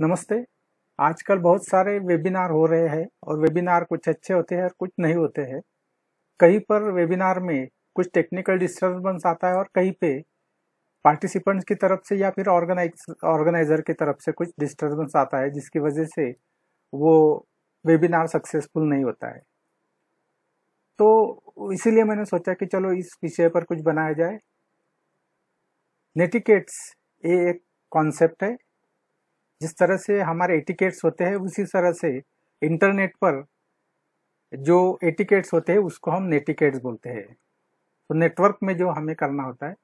नमस्ते आजकल बहुत सारे वेबिनार हो रहे हैं और वेबिनार कुछ अच्छे होते हैं और कुछ नहीं होते हैं कहीं पर वेबिनार में कुछ टेक्निकल डिस्टर्बेंस आता है और कहीं पे पार्टिसिपेंट्स की तरफ से या फिर ऑर्गेनाइज ऑर्गेनाइजर की तरफ से कुछ डिस्टर्बेंस आता है जिसकी वजह से वो वेबिनार सक्सेसफुल नहीं होता है तो इसीलिए मैंने सोचा कि चलो इस विषय पर कुछ बनाया जाए नेटिकेट्स ये एक कॉन्सेप्ट है जिस तरह से हमारे एटिकेट्स होते हैं उसी तरह से इंटरनेट पर जो एटिकेट्स होते हैं उसको हम नेटिकेट्स बोलते हैं तो नेटवर्क में जो हमें करना होता है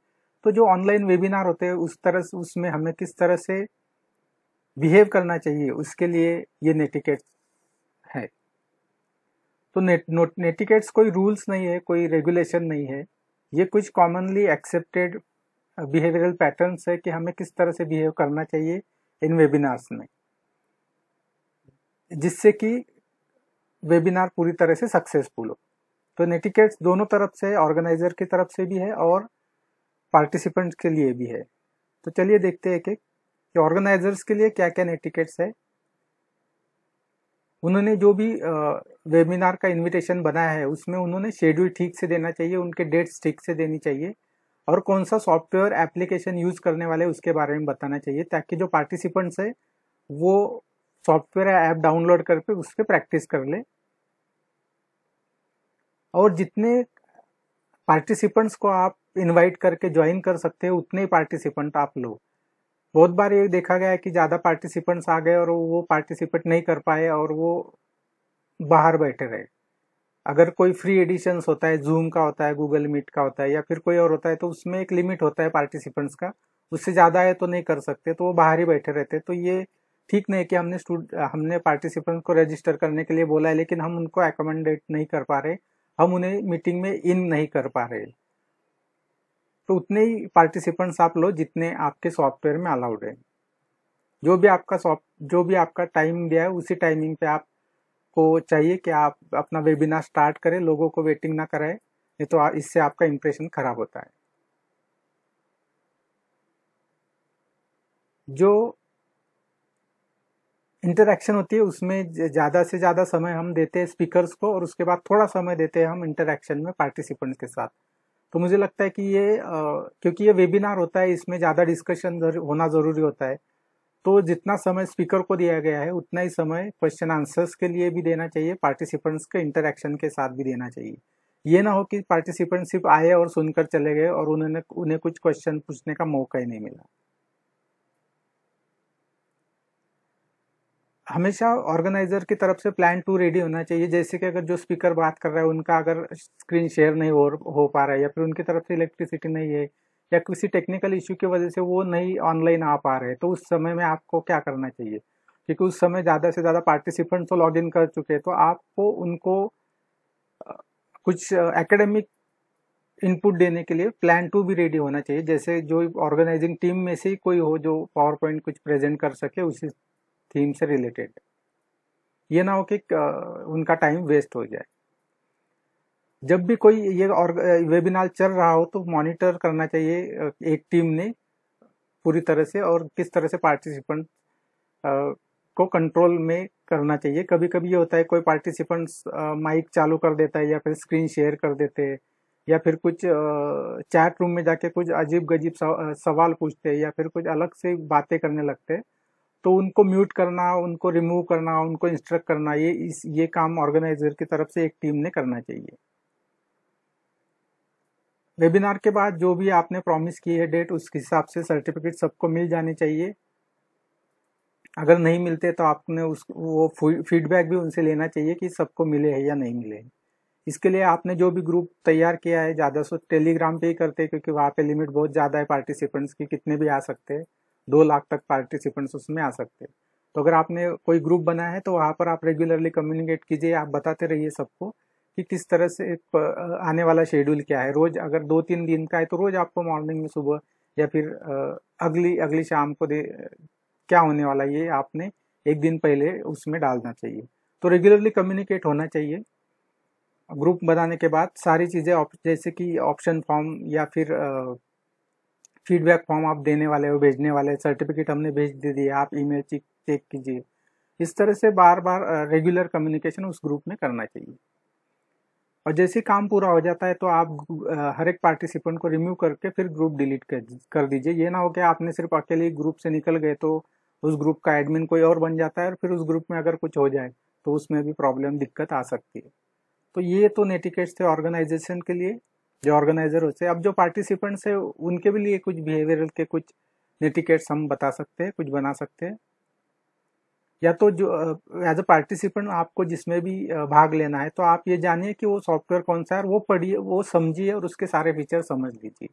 तो जो ऑनलाइन वेबिनार होते हैं उस तरह से उसमें हमें किस तरह से बिहेव करना चाहिए उसके लिए ये नेटिकेट है तो नेट नेटिकेट्स कोई रूल्स नहीं है कोई रेगुलेशन नहीं है ये कुछ कॉमनली एक्सेप्टेड बिहेवियरल पैटर्न्स है कि हमें किस तरह से बिहेव करना चाहिए इन वेबिनार्स में जिससे कि वेबिनार पूरी तरह से सक्सेसफुल हो तो नेटिकेट्स दोनों तरफ से ऑर्गेनाइजर की तरफ से भी है और पार्टिसिपेंट्स के लिए भी है तो चलिए देखते हैं एक कि ऑर्गेनाइजर्स के लिए क्या क्या नेटिकेट्स है उन्होंने जो भी वेबिनार का इनविटेशन बनाया है उसमें उन्होंने शेड्यूल ठीक से देना चाहिए उनके डेट्स ठीक से देनी चाहिए और कौन सा सॉफ्टवेयर एप्लीकेशन यूज करने वाले उसके बारे में बताना चाहिए ताकि जो पार्टिसिपेंट्स है वो सॉफ्टवेयर या ऐप डाउनलोड करके उस पर प्रैक्टिस कर ले और जितने पार्टिसिपेंट्स को आप इनवाइट करके ज्वाइन कर सकते हैं उतने पार्टिसिपेंट आप लो बहुत बार ये देखा गया है कि ज़्यादा पार्टिसिपेंट्स आ गए और वो पार्टिसिपेट नहीं कर पाए और वो बाहर बैठे रहे अगर कोई फ्री एडिशंस होता है जूम का होता है गूगल मीट का होता है या फिर कोई और होता है तो उसमें एक लिमिट होता है पार्टिसिपेंट्स का उससे ज़्यादा है तो नहीं कर सकते तो वो बाहर ही बैठे रहते तो ये ठीक नहीं कि हमने स्टूड हमने पार्टिसिपेंट को रजिस्टर करने के लिए बोला है लेकिन हम उनको एकमेंडेट नहीं कर पा रहे हम उन्हें मीटिंग में इन नहीं कर पा रहे तो उतने ही पार्टिसिपेंट्स आप लो जितने आपके सॉफ्टवेयर में अलाउड है जो भी आपका सॉफ्ट जो भी आपका टाइम दिया है उसी टाइमिंग पे आप आपको चाहिए कि आप अपना वेबिनार स्टार्ट करें लोगों को वेटिंग ना कराए नहीं तो इससे आपका इम्प्रेशन खराब होता है जो इंटरेक्शन होती है उसमें ज़्यादा से ज़्यादा समय हम देते हैं स्पीकर्स को और उसके बाद थोड़ा समय देते हैं हम इंटरेक्शन में पार्टिसिपेंट्स के साथ तो मुझे लगता है कि ये आ, क्योंकि ये वेबिनार होता है इसमें ज़्यादा डिस्कशन होना ज़रूरी होता है तो जितना समय स्पीकर को दिया गया है उतना ही समय क्वेश्चन आंसर्स के लिए भी देना चाहिए पार्टिसिपेंट्स के इंटरेक्शन के साथ भी देना चाहिए ये ना हो कि पार्टिसिपेंट सिर्फ आए और सुनकर चले गए और उन्होंने उन्हें कुछ क्वेश्चन पूछने का मौका ही नहीं मिला हमेशा ऑर्गेनाइजर की तरफ से प्लान टू रेडी होना चाहिए जैसे कि अगर जो स्पीकर बात कर रहा है उनका अगर स्क्रीन शेयर नहीं हो हो पा रहा है या फिर उनकी तरफ से इलेक्ट्रिसिटी नहीं है या किसी टेक्निकल इश्यू की वजह से वो नहीं ऑनलाइन आ पा रहे तो उस समय में आपको क्या करना चाहिए क्योंकि उस समय ज़्यादा से ज़्यादा पार्टिसिपेंट्स तो लॉग इन कर चुके हैं तो आपको उनको कुछ एकेडमिक इनपुट देने के लिए प्लान टू भी रेडी होना चाहिए जैसे जो ऑर्गेनाइजिंग टीम में से ही कोई हो जो पावर पॉइंट कुछ प्रेजेंट कर सके उसी थीम से रिलेटेड ये ना हो कि उनका टाइम वेस्ट हो जाए जब भी कोई ये और वेबिनार चल रहा हो तो मॉनिटर करना चाहिए एक टीम ने पूरी तरह से और किस तरह से पार्टिसिपेंट को कंट्रोल में करना चाहिए कभी कभी ये होता है कोई पार्टिसिपेंट्स माइक चालू कर देता है या फिर स्क्रीन शेयर कर देते हैं या फिर कुछ चैट रूम में जाके कुछ अजीब गजीब सवाल पूछते हैं या फिर कुछ अलग से बातें करने लगते हैं तो उनको म्यूट करना उनको रिमूव करना उनको इंस्ट्रक्ट करना ये इस ये काम ऑर्गेनाइजर की तरफ से एक टीम ने करना चाहिए वेबिनार के बाद जो भी आपने प्रॉमिस की है डेट उसके हिसाब से सर्टिफिकेट सबको मिल जाने चाहिए अगर नहीं मिलते तो आपने उस वो फीडबैक भी उनसे लेना चाहिए कि सबको मिले है या नहीं मिले इसके लिए आपने जो भी ग्रुप तैयार किया है ज़्यादा सो टेलीग्राम पे ही करते हैं क्योंकि वहाँ पे लिमिट बहुत ज़्यादा है पार्टिसिपेंट्स की कितने भी आ सकते हैं दो लाख तक पार्टिसिपेंट्स उसमें आ सकते हैं तो अगर आपने कोई ग्रुप बनाया है तो वहाँ पर आप रेगुलरली कम्युनिकेट कीजिए आप बताते रहिए सबको कि किस तरह से आने वाला शेड्यूल क्या है रोज अगर दो तीन दिन का है तो रोज आपको मॉर्निंग में सुबह या फिर अगली अगली शाम को दे क्या होने वाला ये आपने एक दिन पहले उसमें डालना चाहिए तो रेगुलरली कम्युनिकेट होना चाहिए ग्रुप बनाने के बाद सारी चीज़ें जैसे कि ऑप्शन फॉर्म या फिर फीडबैक फॉर्म आप देने वाले हो भेजने वाले सर्टिफिकेट हमने भेज दे दिए आप ईमेल चेक कीजिए इस तरह से बार बार रेगुलर कम्युनिकेशन उस ग्रुप में करना चाहिए और जैसे काम पूरा हो जाता है तो आप हर एक पार्टिसिपेंट को रिमूव करके फिर ग्रुप डिलीट कर दीजिए ये ना हो कि आपने सिर्फ अकेले ग्रुप से निकल गए तो उस ग्रुप का एडमिन कोई और बन जाता है और फिर उस ग्रुप में अगर कुछ हो जाए तो उसमें भी प्रॉब्लम दिक्कत आ सकती है तो ये तो नेटिकेट्स थे ऑर्गेनाइजेशन के लिए जो ऑर्गेनाइजर होते हैं अब जो पार्टिसिपेंट्स है उनके भी लिए कुछ बिहेवियर के कुछ नेटिकेट्स हम बता सकते हैं कुछ बना सकते हैं या तो जो एज अ पार्टिसिपेंट आपको जिसमें भी भाग लेना है तो आप ये जानिए कि वो सॉफ्टवेयर कौन सा है वो पढ़िए वो समझिए और उसके सारे फीचर समझ लीजिए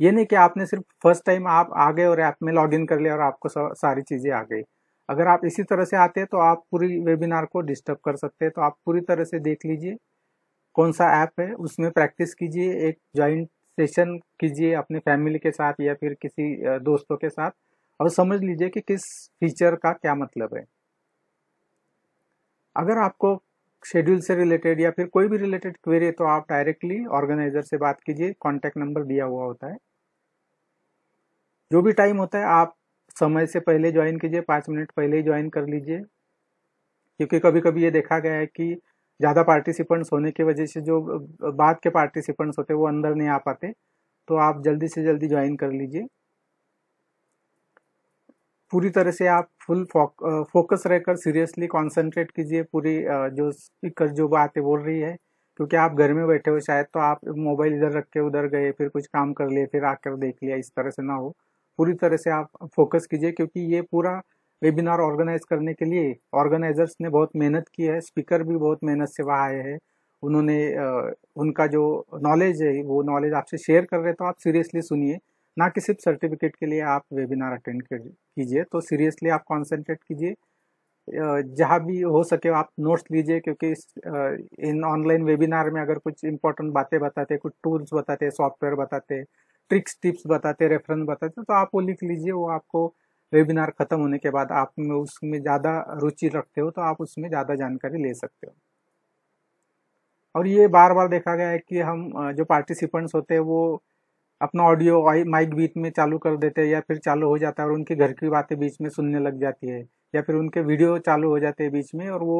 ये नहीं कि आपने सिर्फ फर्स्ट टाइम आप आ गए और ऐप में लॉग इन कर लिया और आपको सारी चीज़ें आ गई अगर आप इसी तरह से आते हैं तो आप पूरी वेबिनार को डिस्टर्ब कर सकते हैं तो आप पूरी तरह से देख लीजिए कौन सा ऐप है उसमें प्रैक्टिस कीजिए एक जॉइंट सेशन कीजिए अपने फैमिली के साथ या फिर किसी दोस्तों के साथ और समझ लीजिए कि किस फीचर का क्या मतलब है अगर आपको शेड्यूल से रिलेटेड या फिर कोई भी रिलेटेड क्वेरी तो आप डायरेक्टली ऑर्गेनाइजर से बात कीजिए कॉन्टैक्ट नंबर दिया हुआ होता है जो भी टाइम होता है आप समय से पहले ज्वाइन कीजिए पाँच मिनट पहले ही ज्वाइन कर लीजिए क्योंकि कभी कभी ये देखा गया है कि ज़्यादा पार्टिसिपेंट्स होने की वजह से जो बाद के पार्टिसिपेंट्स होते वो अंदर नहीं आ पाते तो आप जल्दी से जल्दी ज्वाइन कर लीजिए पूरी तरह से आप फुल फोकस रहकर सीरियसली कंसंट्रेट कीजिए पूरी जो स्पीकर जो बातें बोल रही है क्योंकि आप घर में बैठे हो शायद तो आप मोबाइल इधर रख के उधर गए फिर कुछ काम कर लिए फिर आकर देख लिया इस तरह से ना हो पूरी तरह से आप फोकस कीजिए क्योंकि ये पूरा वेबिनार ऑर्गेनाइज करने के लिए ऑर्गेनाइजर्स ने बहुत मेहनत की है स्पीकर भी बहुत मेहनत से वहाँ आए हैं उन्होंने उनका जो नॉलेज है वो नॉलेज आपसे शेयर कर रहे तो आप सीरियसली सुनिए ना कि सिर्फ सर्टिफिकेट के लिए आप वेबिनार अटेंड कीजिए तो सीरियसली आप कॉन्सेंट्रेट कीजिए जहाँ भी हो सके आप नोट्स लीजिए क्योंकि इस इन ऑनलाइन वेबिनार में अगर कुछ इंपॉर्टेंट बातें बताते कुछ टूल्स बताते सॉफ्टवेयर बताते ट्रिक्स टिप्स बताते रेफरेंस बताते तो आप वो लिख लीजिए वो आपको वेबिनार खत्म होने के बाद आप में उसमें ज़्यादा रुचि रखते हो तो आप उसमें ज़्यादा जानकारी ले सकते हो और ये बार बार देखा गया है कि हम जो पार्टिसिपेंट्स होते हैं वो अपना ऑडियो माइक बीच में चालू कर देते हैं या फिर चालू हो जाता है और उनके घर की बातें बीच में सुनने लग जाती है या फिर उनके वीडियो चालू हो जाते हैं बीच में और वो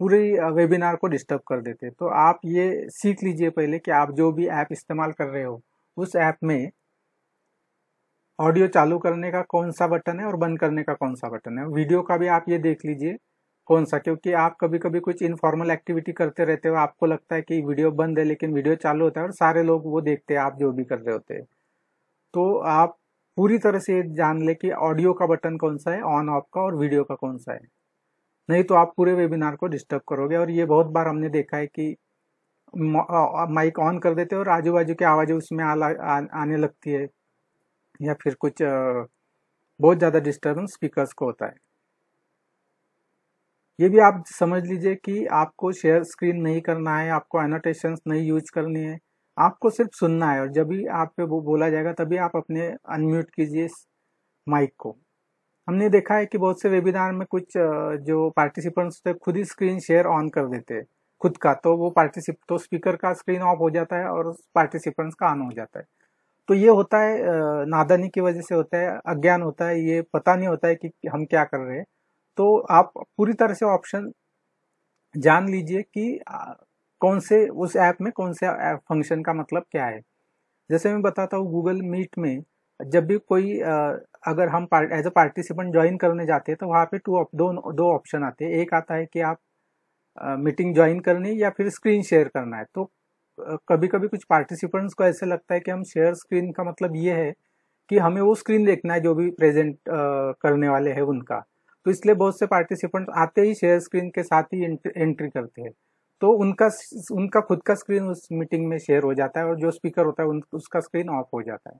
पूरे वेबिनार को डिस्टर्ब कर देते हैं तो आप ये सीख लीजिए पहले कि आप जो भी ऐप इस्तेमाल कर रहे हो उस ऐप में ऑडियो चालू करने का कौन सा बटन है और बंद करने का कौन सा बटन है वीडियो का भी आप ये देख लीजिए कौन सा क्योंकि आप कभी कभी कुछ इनफॉर्मल एक्टिविटी करते रहते हो आपको लगता है कि वीडियो बंद है लेकिन वीडियो चालू होता है और सारे लोग वो देखते हैं आप जो भी कर रहे होते तो आप पूरी तरह से जान ले कि ऑडियो का बटन कौन सा है ऑन ऑफ का और वीडियो का कौन सा है नहीं तो आप पूरे वेबिनार को डिस्टर्ब करोगे और ये बहुत बार हमने देखा है कि माइक ऑन कर देते हैं और आजू बाजू की आवाज़ें उसमें आ, आ, आने लगती है या फिर कुछ बहुत ज़्यादा डिस्टर्बेंस स्पीकर्स को होता है ये भी आप समझ लीजिए कि आपको शेयर स्क्रीन नहीं करना है आपको एनोटेशन नहीं यूज करनी है आपको सिर्फ सुनना है और जब भी आप पे वो बोला जाएगा तभी आप अपने अनम्यूट कीजिए माइक को हमने देखा है कि बहुत से वेबिनार में कुछ जो पार्टिसिपेंट्स थे खुद ही स्क्रीन शेयर ऑन कर देते हैं खुद का तो वो पार्टिसिप तो स्पीकर का स्क्रीन ऑफ हो जाता है और पार्टिसिपेंट्स का ऑन हो जाता है तो ये होता है नादानी की वजह से होता है अज्ञान होता है ये पता नहीं होता है कि हम क्या कर रहे हैं तो आप पूरी तरह से ऑप्शन जान लीजिए कि कौन से उस ऐप में कौन से फंक्शन का मतलब क्या है जैसे मैं बताता हूँ गूगल मीट में जब भी कोई अगर हम एज अ पार्टिसिपेंट ज्वाइन करने जाते हैं तो वहाँ पे टू दो दो ऑप्शन आते हैं एक आता है कि आप मीटिंग ज्वाइन करनी या फिर स्क्रीन शेयर करना है तो कभी कभी कुछ पार्टिसिपेंट्स को ऐसे लगता है कि हम शेयर स्क्रीन का मतलब ये है कि हमें वो स्क्रीन देखना है जो भी प्रेजेंट करने वाले हैं उनका तो इसलिए बहुत से पार्टिसिपेंट आते ही शेयर स्क्रीन के साथ ही एंट्री करते हैं तो उनका उनका खुद का स्क्रीन उस मीटिंग में शेयर हो जाता है और जो स्पीकर होता है उसका स्क्रीन ऑफ हो जाता है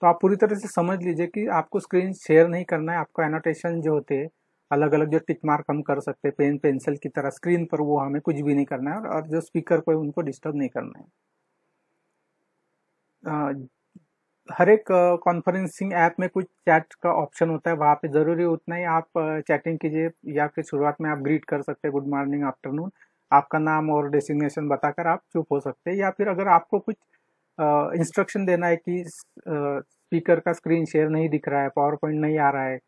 तो आप पूरी तरह से समझ लीजिए कि आपको स्क्रीन शेयर नहीं करना है आपको एनोटेशन जो होते हैं अलग अलग जो टिक मार्क हम कर सकते हैं पेन पेंसिल की तरह स्क्रीन पर वो हमें कुछ भी नहीं करना है और जो स्पीकर को उनको डिस्टर्ब नहीं करना है हर एक कॉन्फ्रेंसिंग ऐप में कुछ चैट का ऑप्शन होता है वहाँ पे ज़रूरी उतना ही आप चैटिंग कीजिए या फिर शुरुआत में आप ग्रीट कर सकते हैं गुड मॉर्निंग आफ्टरनून आपका नाम और डेस्टिनेशन बताकर आप चुप हो सकते हैं या फिर अगर आपको कुछ इंस्ट्रक्शन देना है कि स्पीकर का स्क्रीन शेयर नहीं दिख रहा है पावर पॉइंट नहीं आ रहा है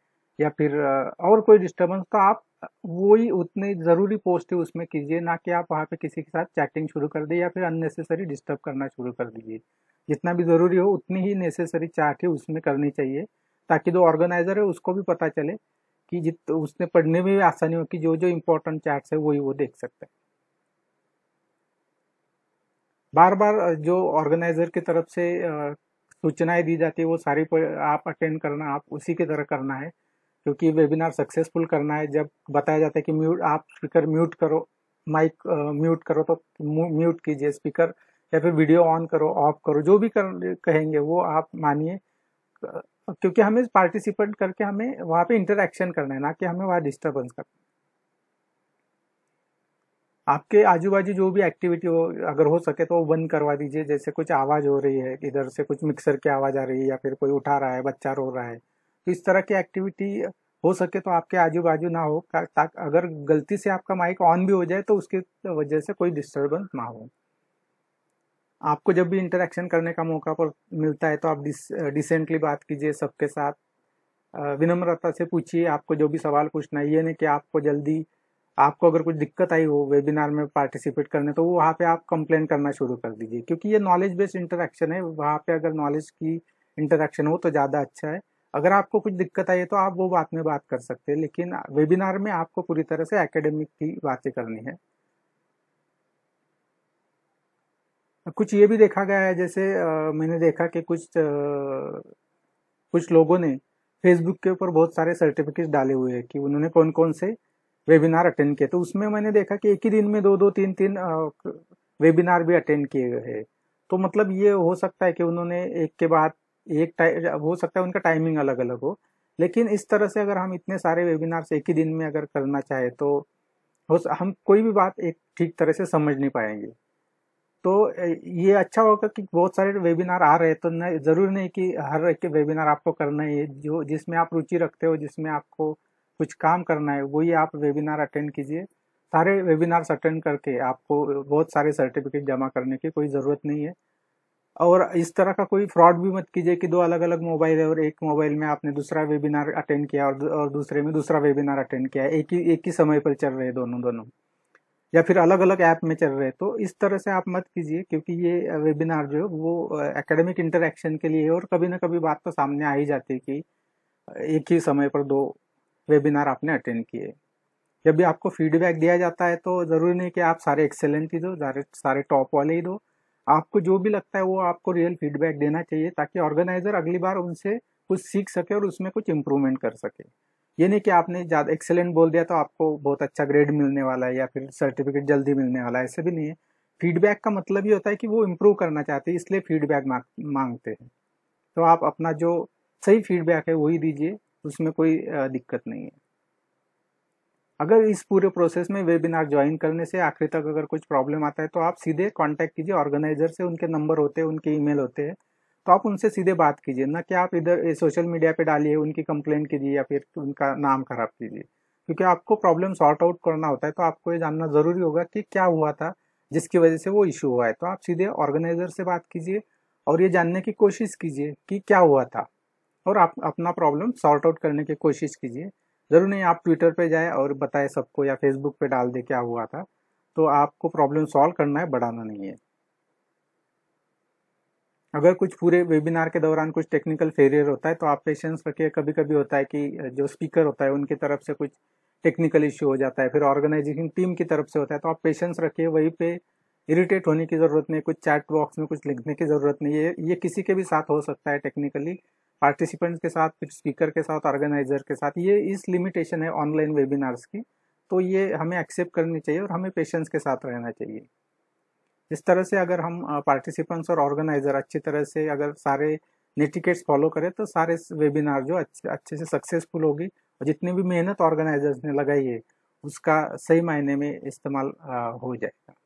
या फिर और कोई डिस्टर्बेंस तो आप ही उतने ज़रूरी पोस्ट है उसमें कीजिए ना कि आप वहाँ पे किसी के साथ चैटिंग शुरू कर दिए या फिर अननेसेसरी डिस्टर्ब करना शुरू कर दीजिए जितना भी ज़रूरी हो उतनी ही नेसेसरी चैट है उसमें करनी चाहिए ताकि जो ऑर्गेनाइज़र है उसको भी पता चले कि जित उसने पढ़ने में भी आसानी हो कि जो जो इम्पोर्टेंट चैट्स है वही वो, वो देख सकते हैं बार बार जो ऑर्गेनाइजर की तरफ से सूचनाएं दी जाती है वो सारी आप अटेंड करना आप उसी की तरह करना है क्योंकि वेबिनार सक्सेसफुल करना है जब बताया जाता है कि म्यूट आप स्पीकर म्यूट करो माइक म्यूट करो तो म्यूट कीजिए स्पीकर या फिर वीडियो ऑन करो ऑफ करो जो भी कर कहेंगे वो आप मानिए क्योंकि हमें पार्टिसिपेट करके हमें वहाँ पे इंटरेक्शन करना है ना कि हमें वहाँ डिस्टर्बेंस करना आपके आजू बाजू जो भी एक्टिविटी हो अगर हो सके तो वो बंद करवा दीजिए जैसे कुछ आवाज़ हो रही है इधर से कुछ मिक्सर की आवाज़ आ रही है या फिर कोई उठा रहा है बच्चा रो रहा है इस तरह की एक्टिविटी हो सके तो आपके आजू बाजू ना हो ताकि अगर गलती से आपका माइक ऑन भी हो जाए तो उसकी वजह से कोई डिस्टर्बेंस ना हो आपको जब भी इंटरेक्शन करने का मौका पर मिलता है तो आप डिस, डिसेंटली बात कीजिए सबके साथ विनम्रता से पूछिए आपको जो भी सवाल पूछना है ये नहीं कि आपको जल्दी आपको अगर कुछ दिक्कत आई हो वेबिनार में पार्टिसिपेट करने तो वहाँ पे आप कंप्लेन करना शुरू कर दीजिए क्योंकि ये नॉलेज बेस्ड इंटरेक्शन है वहाँ पे अगर नॉलेज की इंटरेक्शन हो तो ज़्यादा अच्छा है अगर आपको कुछ दिक्कत आई है तो आप वो बात में बात कर सकते हैं लेकिन वेबिनार में आपको पूरी तरह से एकेडमिक की बातें करनी है कुछ ये भी देखा गया है जैसे आ, मैंने देखा कि कुछ आ, कुछ लोगों ने फेसबुक के ऊपर बहुत सारे सर्टिफिकेट डाले हुए हैं कि उन्होंने कौन कौन से वेबिनार अटेंड किए तो उसमें मैंने देखा कि एक ही दिन में दो दो तीन तीन वेबिनार भी अटेंड किए गए तो मतलब ये हो सकता है कि उन्होंने एक के बाद एक हो सकता है उनका टाइमिंग अलग अलग हो लेकिन इस तरह से अगर हम इतने सारे वेबिनार्स एक ही दिन में अगर करना चाहे तो हम कोई भी बात एक ठीक तरह से समझ नहीं पाएंगे तो ये अच्छा होगा कि बहुत सारे वेबिनार आ रहे हैं तो न जरूरी नहीं कि हर एक वेबिनार आपको करना है जो जिसमें आप रुचि रखते हो जिसमें आपको कुछ काम करना है वही आप वेबिनार अटेंड कीजिए सारे वेबिनार्स अटेंड करके आपको बहुत सारे सर्टिफिकेट जमा करने की कोई ज़रूरत नहीं है और इस तरह का कोई फ्रॉड भी मत कीजिए कि दो अलग अलग मोबाइल है और एक मोबाइल में आपने दूसरा वेबिनार अटेंड किया और, और दूसरे में दूसरा वेबिनार अटेंड किया एक ही एक ही समय पर चल रहे दोनों दोनों या फिर अलग अलग ऐप में चल रहे तो इस तरह से आप मत कीजिए क्योंकि ये वेबिनार जो है वो एकेडमिक इंटरेक्शन के लिए है और कभी ना कभी बात तो सामने आ ही जाती है कि एक ही समय पर दो वेबिनार आपने अटेंड किए जब भी आपको फीडबैक दिया जाता है तो ज़रूरी नहीं कि आप सारे एक्सेलेंट ही दो सारे सारे टॉप वाले ही दो आपको जो भी लगता है वो आपको रियल फीडबैक देना चाहिए ताकि ऑर्गेनाइजर अगली बार उनसे कुछ सीख सके और उसमें कुछ इम्प्रूवमेंट कर सके ये नहीं कि आपने ज़्यादा एक्सेलेंट बोल दिया तो आपको बहुत अच्छा ग्रेड मिलने वाला है या फिर सर्टिफिकेट जल्दी मिलने वाला है ऐसे भी नहीं है फीडबैक का मतलब ये होता है कि वो इम्प्रूव करना चाहते हैं इसलिए फीडबैक मांगते हैं तो आप अपना जो सही फीडबैक है वही दीजिए उसमें कोई दिक्कत नहीं है अगर इस पूरे प्रोसेस में वेबिनार ज्वाइन करने से आखिर तक अगर कुछ प्रॉब्लम आता है तो आप सीधे कॉन्टैक्ट कीजिए ऑर्गेनाइजर से उनके नंबर होते हैं उनके ईमेल होते हैं तो आप उनसे सीधे बात कीजिए ना कि आप इधर सोशल मीडिया पे डालिए उनकी कंप्लेंट कीजिए या फिर उनका नाम खराब कीजिए क्योंकि आपको प्रॉब्लम सॉर्ट आउट करना होता है तो आपको ये जानना ज़रूरी होगा कि क्या हुआ था जिसकी वजह से वो इशू हुआ है तो आप सीधे ऑर्गेनाइजर से बात कीजिए और ये जानने की कोशिश कीजिए कि क्या हुआ था और आप अपना प्रॉब्लम सॉर्ट आउट करने की कोशिश कीजिए ज़रूर नहीं आप ट्विटर पे जाए और बताए सबको या फेसबुक पे डाल दे क्या हुआ था तो आपको प्रॉब्लम सॉल्व करना है बढ़ाना नहीं है अगर कुछ पूरे वेबिनार के दौरान कुछ टेक्निकल फेलियर होता है तो आप पेशेंस रखिए कभी कभी होता है कि जो स्पीकर होता है उनकी तरफ से कुछ टेक्निकल इश्यू हो जाता है फिर ऑर्गेनाइजेशन टीम की तरफ से होता है तो आप पेशेंस रखिए वहीं पे इरिटेट होने की ज़रूरत नहीं कुछ चैट बॉक्स में कुछ लिखने की ज़रूरत नहीं है ये किसी के भी साथ हो सकता है टेक्निकली पार्टिसिपेंट्स के साथ फिर स्पीकर के साथ ऑर्गेनाइजर के साथ ये इस लिमिटेशन है ऑनलाइन वेबिनार्स की तो ये हमें एक्सेप्ट करनी चाहिए और हमें पेशेंस के साथ रहना चाहिए इस तरह से अगर हम पार्टिसिपेंट्स और ऑर्गेनाइजर अच्छी तरह से अगर सारे नेटिकेट्स फॉलो करें तो सारे वेबिनार जो अच्छे अच्छे से सक्सेसफुल होगी और जितनी भी मेहनत ऑर्गेनाइजर्स ने लगाई है उसका सही मायने में इस्तेमाल हो जाएगा